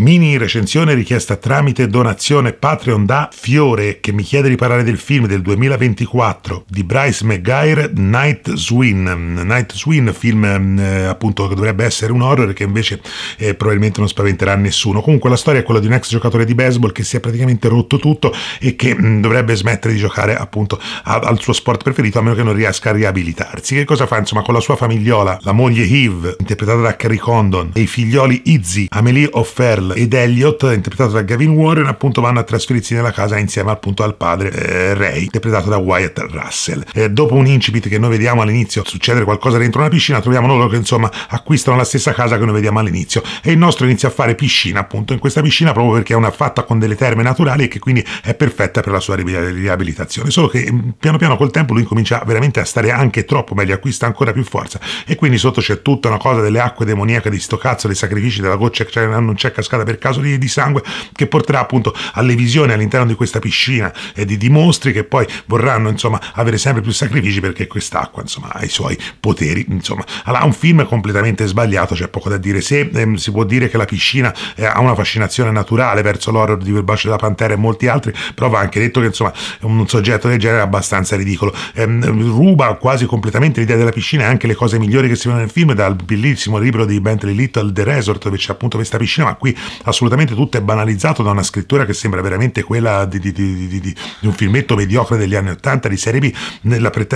Mini recensione richiesta tramite donazione Patreon da Fiore che mi chiede di parlare del film del 2024 di Bryce McGuire Night Swin. Night Swin, film eh, appunto che dovrebbe essere un horror che invece eh, probabilmente non spaventerà nessuno. Comunque la storia è quella di un ex giocatore di baseball che si è praticamente rotto tutto e che mh, mm, dovrebbe smettere di giocare appunto a, al suo sport preferito a meno che non riesca a riabilitarsi. Che cosa fa insomma con la sua famigliola, la moglie Eve interpretata da Carrie Condon e i figlioli Izzy, Amelie O'Ferl ed Elliot, interpretato da Gavin Warren, appunto vanno a trasferirsi nella casa insieme appunto al padre eh, Ray, interpretato da Wyatt Russell. Eh, dopo un incipit che noi vediamo all'inizio succedere qualcosa dentro una piscina, troviamo loro che insomma acquistano la stessa casa che noi vediamo all'inizio e il nostro inizia a fare piscina appunto in questa piscina proprio perché è una fatta con delle terme naturali e che quindi è perfetta per la sua riabilitazione. Solo che mm, piano piano col tempo lui comincia veramente a stare anche troppo meglio, acquista ancora più forza e quindi sotto c'è tutta una cosa delle acque demoniache di sto cazzo, dei sacrifici della goccia, cioè non c'è cascata strada per caso di, di sangue che porterà appunto alle visioni all'interno di questa piscina e di, di mostri che poi vorranno insomma avere sempre più sacrifici perché quest'acqua insomma ha i suoi poteri insomma allora un film completamente sbagliato c'è poco da dire se ehm, si può dire che la piscina eh, ha una fascinazione naturale verso l'horror di Quel bacio della pantera e molti altri però va anche detto che insomma un soggetto del genere è abbastanza ridicolo ehm, ruba quasi completamente l'idea della piscina e anche le cose migliori che si vedono nel film dal bellissimo libro di Bentley Little The Resort dove c'è appunto questa piscina ma qui assolutamente tutto è banalizzato da una scrittura che sembra veramente quella di, di, di, di un filmetto mediocre degli anni 80 di Serie B, nella pre-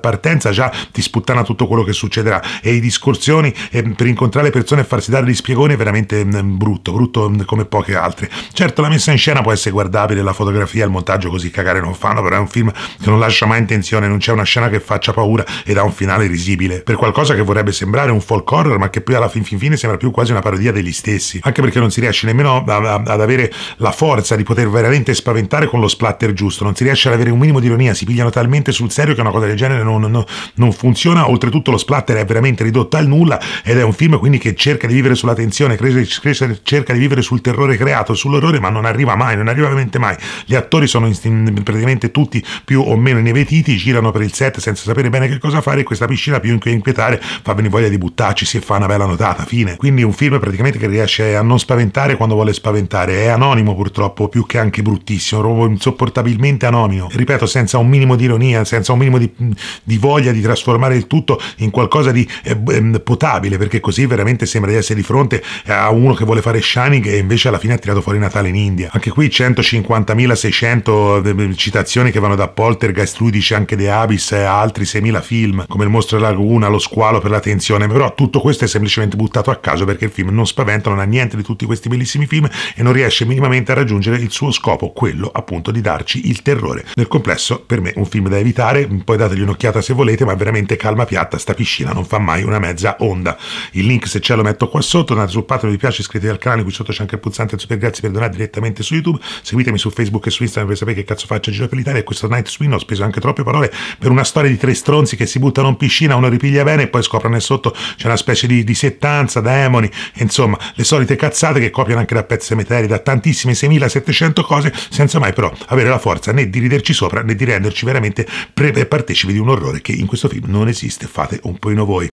partenza già ti sputtana tutto quello che succederà e i discorsioni eh, per incontrare le persone e farsi dare gli spiegoni è veramente mh, mm, brutto, brutto mh, mm, come poche altre. Certo la messa in scena può essere guardabile, la fotografia, il montaggio così cagare non fanno, però è un film che non lascia mai intenzione, non c'è una scena che faccia paura ed ha un finale risibile, per qualcosa che vorrebbe sembrare un folk horror ma che poi alla fin, fin fine sembra più quasi una parodia degli stessi, anche perché volte non si riesce nemmeno a, a, ad avere la forza di poter veramente spaventare con lo splatter giusto, non si riesce ad avere un minimo di ironia, si pigliano talmente sul serio che una cosa del genere non, non, non funziona, oltretutto lo splatter è veramente ridotto al nulla ed è un film quindi che cerca di vivere sulla tensione, cerca di vivere sul terrore creato, sull'orrore, ma non arriva mai, non arriva veramente mai. Gli attori sono praticamente tutti più o meno inebetiti, girano per il set senza sapere bene che cosa fare e questa piscina più inquietare fa venire voglia di buttarci, si fa una bella notata, fine. Quindi un film praticamente che riesce a non spaventare spaventare quando vuole spaventare, è anonimo purtroppo, più che anche bruttissimo, proprio insopportabilmente anonimo. Ripeto, senza un minimo di ironia, senza un minimo di, di voglia di trasformare il tutto in qualcosa di eh, ehm, potabile, perché così veramente sembra di essere di fronte a uno che vuole fare Shining e invece alla fine ha tirato fuori Natale in India. Anche qui 150.600 ehm, citazioni che vanno da Poltergeist, lui dice anche The Abyss e altri 6.000 film, come Il mostro della laguna, Lo squalo per la tensione, però tutto questo è semplicemente buttato a caso perché il film non spaventa, non ha niente di tutto tutti questi bellissimi film e non riesce minimamente a raggiungere il suo scopo, quello appunto di darci il terrore. Nel complesso, per me, un film da evitare, poi dategli un'occhiata se volete, ma veramente calma piatta, sta piscina non fa mai una mezza onda. Il link se ce lo metto qua sotto, andate sul Patreon, vi piace, iscrivetevi al canale, qui sotto c'è anche il pulsante super grazie per donare direttamente su YouTube, seguitemi su Facebook e su Instagram per sapere che cazzo faccio a giro per l'Italia e questo Night Swing ho speso anche troppe parole per una storia di tre stronzi che si buttano in piscina, uno ripiglia bene e poi scoprono sotto c'è una specie di, di settanza, demoni, insomma, le solite cazzate stronzate che copiano anche da pezzi meteri, da tantissime 6700 cose, senza mai però avere la forza né di riderci sopra né di renderci veramente partecipi di un orrore che in questo film non esiste. Fate un po' in voi.